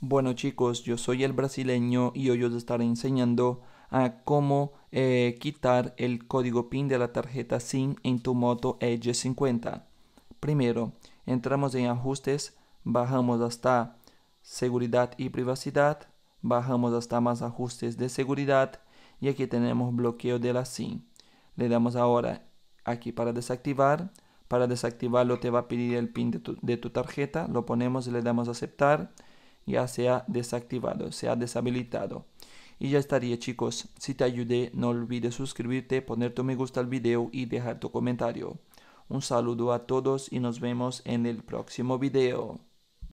Bueno chicos, yo soy el brasileño y hoy os estaré enseñando a cómo eh, quitar el código PIN de la tarjeta SIM en tu moto Edge 50. Primero, entramos en ajustes, bajamos hasta seguridad y privacidad, bajamos hasta más ajustes de seguridad y aquí tenemos bloqueo de la SIM. Le damos ahora aquí para desactivar. Para desactivarlo te va a pedir el PIN de tu, de tu tarjeta, lo ponemos y le damos a aceptar ya se ha desactivado, se ha deshabilitado. Y ya estaría chicos, si te ayudé no olvides suscribirte, poner tu me gusta al video y dejar tu comentario. Un saludo a todos y nos vemos en el próximo video.